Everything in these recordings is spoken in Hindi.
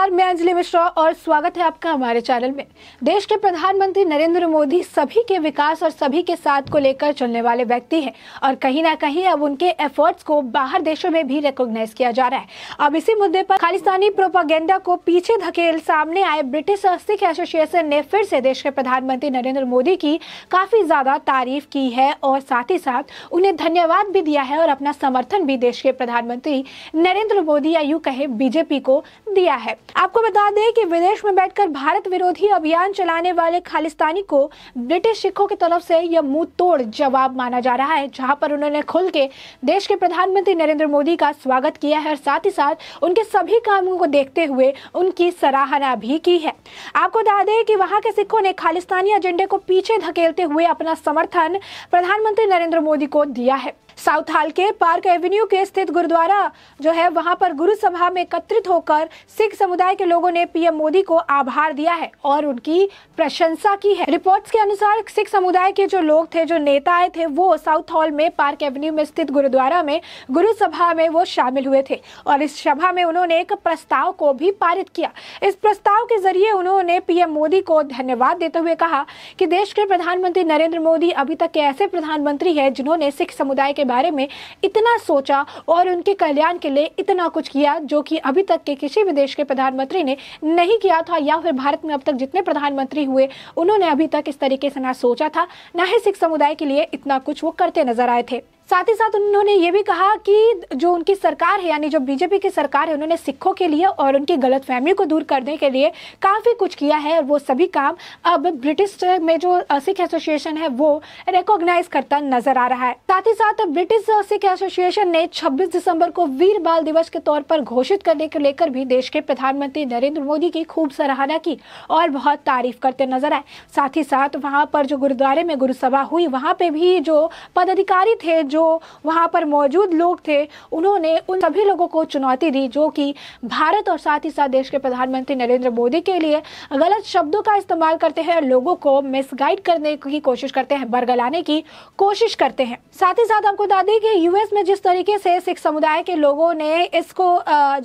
नमस्कार मैं अंजलि मिश्रा और स्वागत है आपका हमारे चैनल में देश के प्रधानमंत्री नरेंद्र मोदी सभी के विकास और सभी के साथ को लेकर चलने वाले व्यक्ति हैं और कहीं ना कहीं अब उनके एफर्ट्स को बाहर देशों में भी रिकॉग्नाइज किया जा रहा है अब इसी मुद्दे पर खालिस्तानी प्रोपागेंडा को पीछे धकेल सामने आए ब्रिटिश सिख एसोसिएशन ने फिर से देश के प्रधानमंत्री नरेंद्र मोदी की काफी ज्यादा तारीफ की है और साथ ही साथ उन्हें धन्यवाद भी दिया है और अपना समर्थन भी देश के प्रधानमंत्री नरेंद्र मोदी या यू कहे बीजेपी को दिया है आपको बता दें कि विदेश में बैठकर भारत विरोधी अभियान चलाने वाले खालिस्तानी को ब्रिटिश सिखों की तरफ से यह मुंह तोड़ जवाब माना जा रहा है जहां पर उन्होंने खुल के देश के प्रधानमंत्री नरेंद्र मोदी का स्वागत किया है और साथ ही साथ उनके सभी कामों को देखते हुए उनकी सराहना भी की है आपको बता दें कि वहां के सिखों ने खालिस्तानी एजेंडे को पीछे धकेलते हुए अपना समर्थन प्रधानमंत्री नरेंद्र मोदी को दिया है साउथ हाल के पार्क एवेन्यू के स्थित गुरुद्वारा जो है वहां पर गुरु सभा में एकत्रित होकर सिख समुदाय के लोगों ने पीएम मोदी को आभार दिया है और उनकी प्रशंसा की है रिपोर्ट्स के अनुसार सिख समुदाय के जो लोग थे जो नेता आए थे वो साउथ हॉल में पार्क एवेन्यू में स्थित गुरुद्वारा में गुरु सभा में वो शामिल हुए थे और इस सभा में उन्होंने एक प्रस्ताव को भी पारित किया इस प्रस्ताव के जरिए उन्होंने पीएम मोदी को धन्यवाद देते हुए कहा कि देश के प्रधानमंत्री नरेंद्र मोदी अभी तक के ऐसे प्रधानमंत्री है जिन्होंने सिख समुदाय के बारे में इतना सोचा और उनके कल्याण के लिए इतना कुछ किया जो कि अभी तक के किसी भी देश के प्रधानमंत्री ने नहीं किया था या फिर भारत में अब तक जितने प्रधानमंत्री हुए उन्होंने अभी तक इस तरीके से ना सोचा था ना ही सिख समुदाय के लिए इतना कुछ वो करते नजर आए थे साथ ही साथ उन्होंने ये भी कहा कि जो उनकी सरकार है यानी जो बीजेपी की सरकार है उन्होंने सिखों के लिए और उनकी गलत फहमियों को दूर करने के लिए काफ़ी कुछ किया है और वो सभी काम अब ब्रिटिश में जो सिख एसोसिएशन है वो रिकॉग्नाइज करता नजर आ रहा है साथ ही साथ ब्रिटिश सिख एसोसिएशन ने छब्बीस दिसंबर को वीर बाल दिवस के तौर पर घोषित करने को लेकर भी देश के प्रधानमंत्री नरेंद्र मोदी की खूब सराहना की और बहुत तारीफ करते नजर आए साथ ही साथ वहाँ पर जो गुरुद्वारे में गुरुसभा हुई वहाँ पे भी जो पदाधिकारी थे जो जो वहाँ पर मौजूद लोग थे उन्होंने उन सभी लोगों को चुनौती दी जो कि भारत और साथ ही साथ देश के प्रधानमंत्री नरेंद्र मोदी के लिए गलत शब्दों का इस्तेमाल करते हैं और लोगों को मिसगाइड करने की कोशिश करते हैं बरगलाने की कोशिश करते हैं साथ ही साथ आपको बता दें कि यूएस में जिस तरीके से सिख समुदाय के लोगों ने इसको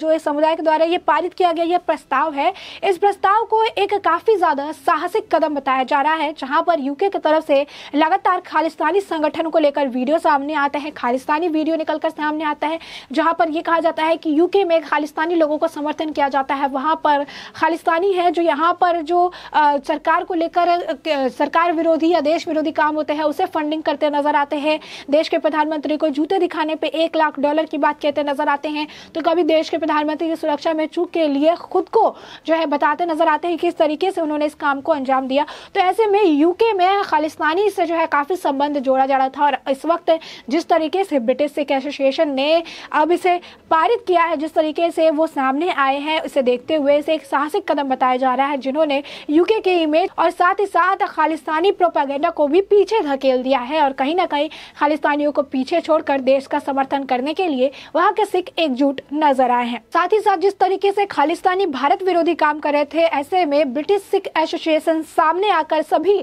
जो इस समुदाय के द्वारा ये पारित किया गया ये प्रस्ताव है इस प्रस्ताव को एक काफ़ी ज़्यादा साहसिक कदम बताया जा रहा है जहाँ पर यूके की तरफ से लगातार खालिस्तानी संगठन को लेकर वीडियो सामने आ आता है खालिस्तानी वीडियो निकल कर सामने आता है जहाँ पर यह कहा जाता है कि यूके में खालिस्तानी लोगों का समर्थन किया जाता है वहाँ पर खालिस्तानी है जो यहाँ पर जो सरकार को लेकर सरकार विरोधी या देश विरोधी काम होते हैं उसे फंडिंग करते नजर आते हैं देश के प्रधानमंत्री को जूते दिखाने पर एक लाख डॉलर की बात कहते नजर आते हैं तो कभी देश के प्रधानमंत्री की सुरक्षा में चूक के लिए खुद को जो है बताते नजर आते हैं किस तरीके से उन्होंने इस काम को अंजाम दिया तो ऐसे में यूके में खालिस्तानी से जो है काफ़ी संबंध जोड़ा जा रहा था और इस वक्त जिस तरीके से ब्रिटिश सिख एसोसिएशन ने अब इसे पारित किया है जिस तरीके से वो सामने आए हैं इसे देखते हुए इसे एक साहसिक कदम बताया जा रहा है जिन्होंने यूके के इमेज और साथ ही साथ खालिस्तानी प्रोपागेंडा को भी पीछे धकेल दिया है और कहीं ना कहीं खालिस्तानियों को पीछे छोड़कर देश का समर्थन करने के लिए वहाँ के सिख एकजुट नजर आए हैं साथ ही साथ जिस तरीके से खालिस्तानी भारत विरोधी काम कर रहे थे ऐसे में ब्रिटिश सिख एसोसिएशन सामने आकर सभी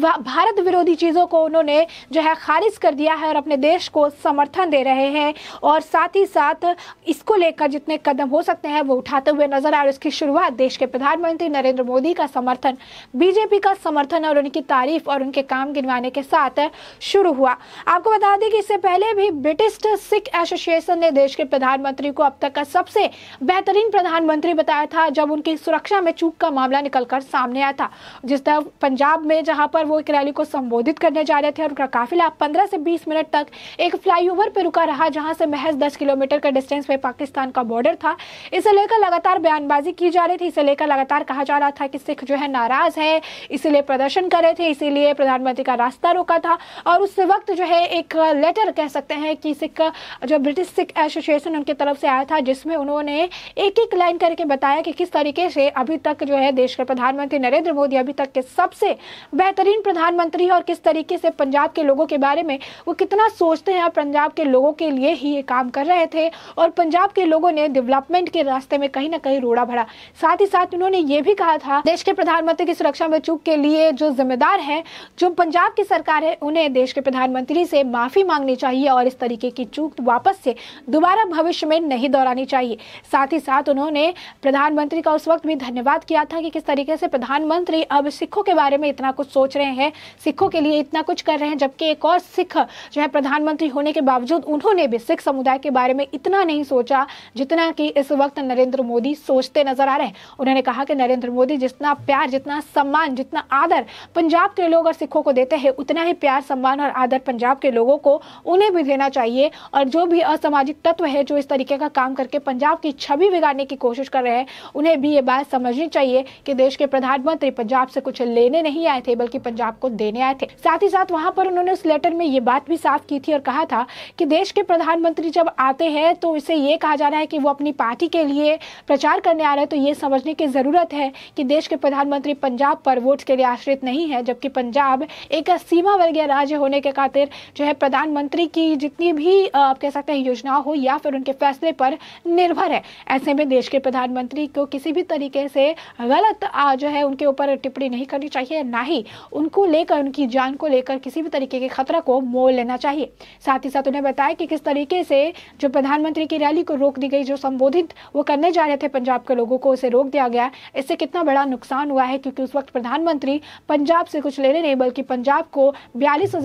भारत विरोधी चीजों को उन्होंने जो है खारिज कर दिया है और अपने देश देश को समर्थन दे रहे हैं और साथ ही साथ इसको लेकर जितने कदम हो सकते हैं वो उठाते हुए नजर आए और इसकी शुरुआत देश के प्रधानमंत्री नरेंद्र मोदी का समर्थन बीजेपी का समर्थन और उनकी तारीफ और उनके काम गिनवाने के साथ शुरू हुआ आपको बता दें कि इससे पहले भी ब्रिटिश सिख एसोसिएशन ने देश के प्रधानमंत्री को अब तक का सबसे बेहतरीन प्रधानमंत्री बताया था जब उनकी सुरक्षा में चूक का मामला निकलकर सामने आया था जिस तरह पंजाब में जहां पर वो एक रैली को संबोधित करने जा रहे थे और उनका काफिला पंद्रह से बीस मिनट तक एक फ्लाईओवर पर रुका रहा जहां से महज 10 किलोमीटर का डिस्टेंस पे पाकिस्तान का बॉर्डर था इसे लेकर लगातार बयानबाजी की जा रही थी इसे लेकर लगातार कहा जा रहा था कि सिख जो है नाराज़ है इसीलिए प्रदर्शन कर रहे थे इसीलिए प्रधानमंत्री का रास्ता रोका था और उस वक्त जो है एक लेटर कह सकते हैं कि सिख जो ब्रिटिश सिख एसोसिएशन उनकी तरफ से आया था जिसमें उन्होंने एक एक लाइन करके बताया कि किस तरीके से अभी तक जो है देश के प्रधानमंत्री नरेंद्र मोदी अभी तक के सबसे बेहतरीन प्रधानमंत्री और किस तरीके से पंजाब के लोगों के बारे में वो कितना सोचते हैं और पंजाब के लोगों के लिए ही ये काम कर रहे थे और पंजाब के लोगों ने डेवलपमेंट के रास्ते में कहीं ना कहीं रोड़ा भरा साथ ही साथ उन्होंने ये भी कहा था देश के प्रधानमंत्री की सुरक्षा में चूक के लिए जो जिम्मेदार है जो पंजाब की सरकार है उन्हें देश के प्रधानमंत्री से माफी मांगनी चाहिए और इस तरीके की चूक वापस से दोबारा भविष्य में नहीं दोहरानी चाहिए साथ ही साथ उन्होंने प्रधानमंत्री का उस वक्त भी धन्यवाद किया था कि किस तरीके से प्रधानमंत्री अब सिखों के बारे में इतना कुछ सोच रहे हैं सिखों के लिए इतना कुछ कर रहे हैं जबकि एक और सिख जो है प्रधान प्रधानमंत्री होने के बावजूद उन्होंने भी सिख समुदाय के बारे में इतना नहीं सोचा जितना कि इस वक्त नरेंद्र मोदी सोचते नजर आ रहे हैं उन्होंने कहा कि नरेंद्र मोदी जितना प्यार जितना सम्मान जितना आदर पंजाब के लोग और सिखों को देते हैं उतना ही प्यार सम्मान और आदर पंजाब के लोगों को उन्हें भी देना चाहिए और जो भी असामाजिक तत्व है जो इस तरीके का काम करके पंजाब की छवि बिगाड़ने की कोशिश कर रहे हैं उन्हें भी ये बात समझनी चाहिए कि देश के प्रधानमंत्री पंजाब से कुछ लेने नहीं आए थे बल्कि पंजाब को देने आए थे साथ ही साथ वहां पर उन्होंने उस लेटर में ये बात भी साफ की थी और कहा था कि देश के प्रधानमंत्री जब आते हैं तो इसे ये कहा जा रहा है कि वो अपनी पार्टी के लिए प्रचार करने आ रहे हैं तो ये समझने की ज़रूरत है कि देश के प्रधानमंत्री पंजाब पर वोट के लिए आश्रित नहीं है जबकि पंजाब एक सीमा वर्गीय राज्य होने के खातिर जो है प्रधानमंत्री की जितनी भी आप कह सकते हैं योजनाओं हो या फिर उनके फैसले पर निर्भर है ऐसे में देश के प्रधानमंत्री को किसी भी तरीके से गलत जो है उनके ऊपर टिप्पणी नहीं करनी चाहिए ना ही उनको लेकर उनकी जान को लेकर किसी भी तरीके के खतरा को मोल लेना चाहिए साथ ही साथ उन्हें बताया कि किस तरीके से जो प्रधानमंत्री की रैली को रोक दी गई जो संबोधित वो करने जा रहे थे पंजाब के लोगों को उसे रोक दिया गया इससे कितना बड़ा नुकसान हुआ है क्योंकि उस वक्त प्रधानमंत्री पंजाब से कुछ लेने नहीं बल्कि पंजाब को बयालीस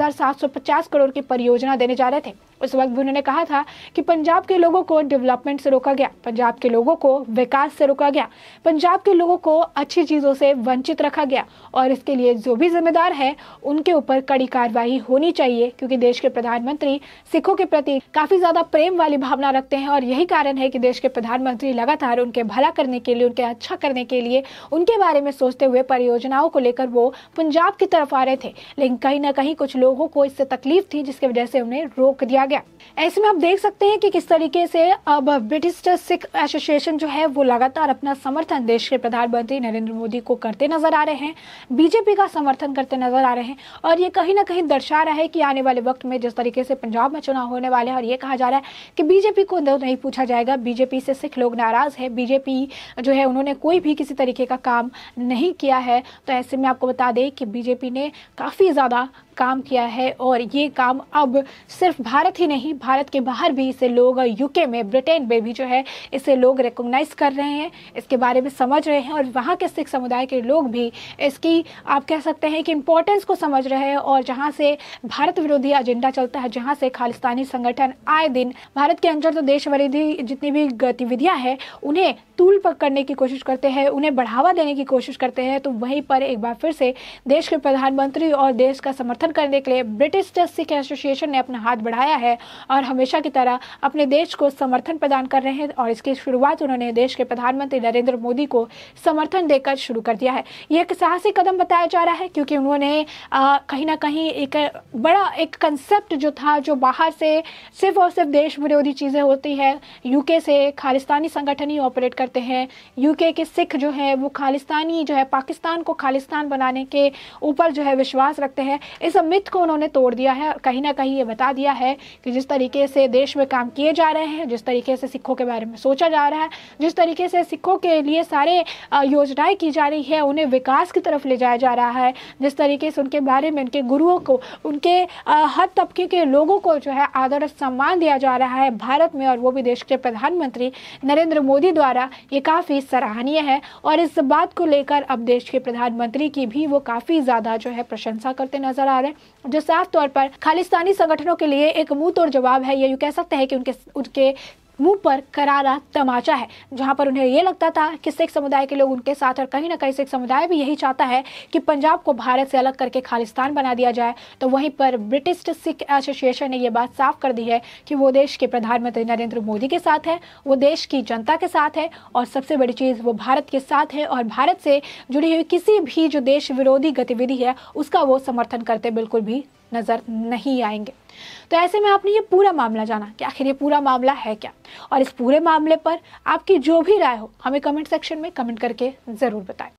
करोड़ की परियोजना देने जा रहे थे उस वक्त भी उन्होंने कहा था कि पंजाब के लोगों को डेवलपमेंट से रोका गया पंजाब के लोगों को विकास से रोका गया पंजाब के लोगों को अच्छी चीज़ों से वंचित रखा गया और इसके लिए जो भी जिम्मेदार है उनके ऊपर कड़ी कार्रवाई होनी चाहिए क्योंकि देश के प्रधानमंत्री सिखों के प्रति काफ़ी ज़्यादा प्रेम वाली भावना रखते हैं और यही कारण है कि देश के प्रधानमंत्री लगातार उनके भला करने के लिए उनके अच्छा करने के लिए उनके बारे में सोचते हुए परियोजनाओं को लेकर वो पंजाब की तरफ आ रहे थे लेकिन कहीं ना कहीं कुछ लोगों को इससे तकलीफ थी जिसकी वजह से उन्हें रोक दिया गया ऐसे में आप देख सकते हैं कि किस तरीके से अब ब्रिटिश सिख एसोसिएशन जो है वो लगातार अपना समर्थन देश के प्रधानमंत्री नरेंद्र मोदी को करते नजर आ रहे हैं बीजेपी का समर्थन करते नजर आ रहे हैं और ये कहीं ना कहीं दर्शा रहा है कि आने वाले वक्त में जिस तरीके से पंजाब में चुनाव होने वाले हैं और ये कहा जा रहा है कि बीजेपी को नहीं पूछा जाएगा बीजेपी से सिख लोग नाराज है बीजेपी जो है उन्होंने कोई भी किसी तरीके का काम नहीं किया है तो ऐसे में आपको बता दें कि बीजेपी ने काफ़ी ज़्यादा काम किया है और ये काम अब सिर्फ भारत ही नहीं भारत के बाहर भी इसे लोग यूके में ब्रिटेन में भी जो है इसे लोग रिकोगनाइज कर रहे हैं इसके बारे में समझ रहे हैं और वहाँ के सिख समुदाय के लोग भी इसकी आप कह सकते हैं कि इम्पोर्टेंस को समझ रहे हैं और जहाँ से भारत विरोधी एजेंडा चलता है जहाँ से खालिस्तानी संगठन आए दिन भारत के अंदर तो देश विरोधी जितनी भी गतिविधियाँ हैं उन्हें तूल पक करने की कोशिश करते हैं उन्हें बढ़ावा देने की कोशिश करते हैं तो वहीं पर एक बार फिर से देश के प्रधानमंत्री और देश का समर्थन करने के लिए ब्रिटिश सिख एसोसिएशन ने अपना हाथ बढ़ाया है है और हमेशा की तरह अपने देश को समर्थन प्रदान कर रहे हैं और इसकी शुरुआत उन्होंने देश के प्रधानमंत्री नरेंद्र मोदी को समर्थन देकर शुरू कर दिया है ये एक साहसिक कदम बताया जा रहा है क्योंकि उन्होंने कहीं ना कहीं एक बड़ा एक कंसेप्ट जो था जो बाहर से सिर्फ और सिर्फ देश विरोधी चीज़ें होती है यूके से खालिस्तानी संगठन ही ऑपरेट करते हैं यूके के सिख जो है वो खालिस्तानी जो है पाकिस्तान को खालिस्तान बनाने के ऊपर जो है विश्वास रखते हैं इस मिथ को उन्होंने तोड़ दिया है कहीं ना कहीं ये बता दिया है कि जिस तरीके से देश में काम किए जा रहे हैं जिस तरीके से सिखों के बारे में सोचा जा रहा है जिस तरीके से सिखों के लिए सारे योजनाएं की जा रही है उन्हें विकास की तरफ ले जाया जा रहा है जिस तरीके से उनके बारे में उनके गुरुओं को उनके हर तबके के लोगों को जो है आदर सम्मान दिया जा रहा है भारत में और वो भी देश के प्रधानमंत्री नरेंद्र मोदी द्वारा ये काफ़ी सराहनीय है और इस बात को लेकर अब देश के प्रधानमंत्री की भी वो काफ़ी ज़्यादा जो है प्रशंसा करते नजर आ रहे हैं जो साफ तौर पर खालिस्तानी संगठनों के लिए एक मूल मुंह तोड़ जवाब है या यूँ कह सकते हैं कि उनके उनके मुंह पर करारा तमाचा है जहां पर उन्हें यह लगता था कि सिख समुदाय के लोग उनके साथ और कहीं ना कहीं सिख समुदाय भी यही चाहता है कि पंजाब को भारत से अलग करके खालिस्तान बना दिया जाए तो वहीं पर ब्रिटिश सिख एसोसिएशन ने यह बात साफ कर दी है कि वो देश के प्रधानमंत्री नरेंद्र मोदी के साथ है वो देश की जनता के साथ है और सबसे बड़ी चीज़ वो भारत के साथ है और भारत से जुड़ी हुई किसी भी जो देश विरोधी गतिविधि है उसका वो समर्थन करते बिल्कुल भी नज़र नहीं आएंगे तो ऐसे में आपने ये पूरा मामला जाना कि आखिर ये पूरा मामला है क्या और इस पूरे मामले पर आपकी जो भी राय हो हमें कमेंट सेक्शन में कमेंट करके ज़रूर बताएं